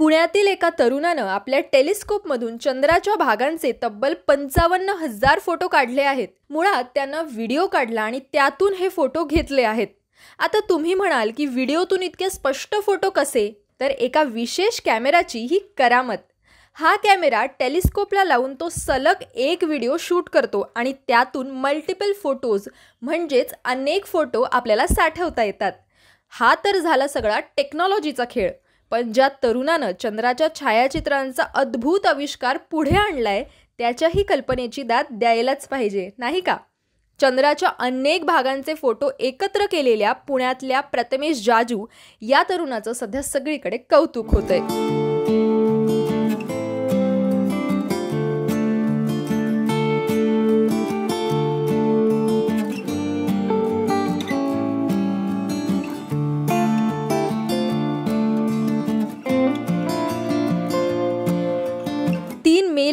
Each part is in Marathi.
पुण्यातील एका तरुणानं आपल्या टेलिस्कोपमधून चंद्राच्या भागांचे तब्बल पंचावन्न हजार फोटो काढले आहेत मुळात त्यानं व्हिडिओ काढला आणि त्यातून हे फोटो घेतले आहेत आता तुम्ही म्हणाल की व्हिडिओतून इतके स्पष्ट फोटो कसे तर एका विशेष कॅमेराची ही करामत हा कॅमेरा टेलिस्कोपला लावून तो सलग एक व्हिडिओ शूट करतो आणि त्यातून मल्टिपल फोटोज म्हणजेच अनेक फोटो आपल्याला साठवता येतात हा तर झाला सगळा टेक्नॉलॉजीचा खेळ पण ज्या तरुणानं चंद्राच्या छायाचित्रांचा अद्भुत आविष्कार पुढे आणलाय त्याच्याही कल्पनेची दाद द्यायलाच पाहिजे नाही का चंद्राच्या अनेक भागांचे फोटो एकत्र केलेल्या पुण्यातल्या प्रथमेश जाजू या तरुणाचं सध्या सगळीकडे कौतुक होतंय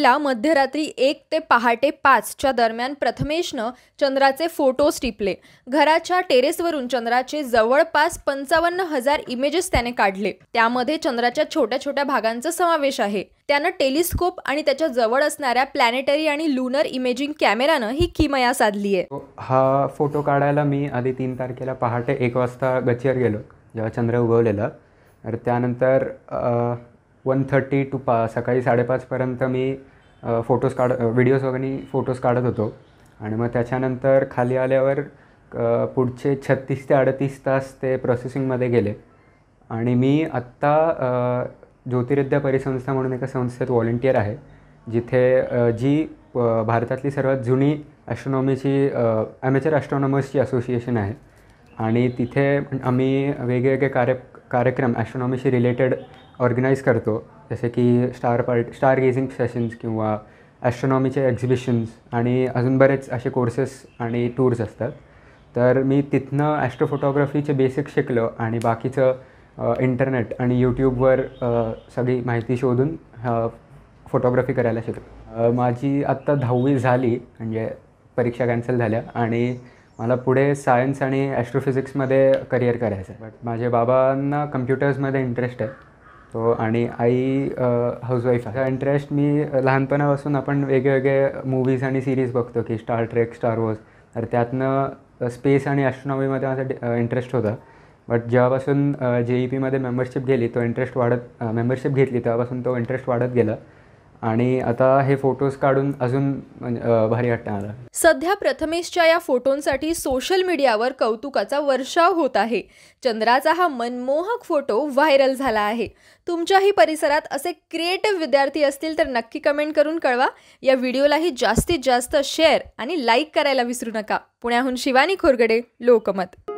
तारखेला मध्यरात्री एक ते पहाटे पाचच्या दरम्यान प्रथमेशनं चंद्राचे फोटो टिपले घराच्या टेरेसवरून चंद्राचे जवळपास पंचावन्न हजार इमेजेस त्याने काढले त्यामध्ये चंद्राच्या छोट्या छोट्या भागांचा समावेश आहे त्यानं टेलिस्कोप आणि त्याच्या जवळ असणाऱ्या प्लॅनेटरी आणि लुनर इमेजिंग कॅमेरानं ही किमया साधली आहे हा फोटो काढायला मी आधी तीन तारखेला पहाटे एक वाजता गचियर गेलो जेव्हा चंद्र उगवलेला तर त्यानंतर वन थर्टी टू पा सकाळी साडेपाचपर्यंत मी फोटोज काढ व्हिडिओज वगैरे फोटोज काढत होतो आणि मग त्याच्यानंतर खाली आल्यावर पुढचे छत्तीस ते अडतीस तास ते प्रोसेसिंगमध्ये गेले आणि मी आत्ता ज्योतिरिद्या परिसंस्था म्हणून एका संस्थेत व्हॉलेंटियर आहे जिथे जी भारतातली सर्वात जुनी ॲस्ट्रॉनॉमीची ॲमेचर ॲस्ट्रॉनॉमर्सची असोसिएशन आहे आणि तिथे आम्ही वेगवेगळे कार्य कार्यक्रम ॲस्ट्रॉनॉमीशी रिलेटेड ऑर्गनाईज करतो जसे की star party star gazing sessions किंवा ॲस्ट्रॉनॉमीचे एक्झिबिशन्स आणि अजून बरेच असे कोर्सेस आणि टूर्स असतात तर मी तिथनं ॲस्ट्रोफोटोग्राफीचे बेसिक शिकलो आणि बाकीचं इंटरनेट आणि यूट्यूबवर सगळी माहिती शोधून फोटोग्राफी करायला शिकलो माझी आत्ता दहावी झाली म्हणजे परीक्षा कॅन्सल झाल्या आणि मला पुढे सायन्स आणि ॲस्ट्रोफिजिक्समध्ये करिअर करायचं आहे बट माझ्या बाबांना कम्प्युटर्समध्ये इंटरेस्ट आहे तो आणि आई हाऊसवाईफ असा इंटरेस्ट मी लहानपणापासून आपण वेगवेगळे मूवीज आणि सिरीज बघतो की स्टार ट्रेक स्टार वॉर्स तर त्यातनं स्पेस आणि ॲस्ट्रॉनॉमीमध्ये माझा इंटरेस्ट होता बट जेव्हापासून जे ई पीमध्ये मेंबरशिप गेली तो इंटरेस्ट वाढत मेंबरशिप घेतली तेव्हापासून तो इंटरेस्ट वाढत गेला आणि आता हे फोटोज काढून अजून म्हणजे, भारी वाटणार सध्या प्रथमेशच्या या फोटोंसाठी सोशल मीडियावर कौतुकाचा वर्षाव होत आहे चंद्राचा हा मनमोहक फोटो व्हायरल झाला आहे तुमच्याही परिसरात असे क्रिएटिव्ह विद्यार्थी असतील तर नक्की कमेंट करून कळवा या व्हिडिओलाही जास्तीत जास्त शेअर आणि लाईक करायला विसरू नका पुण्याहून शिवानी खोरगडे लोकमत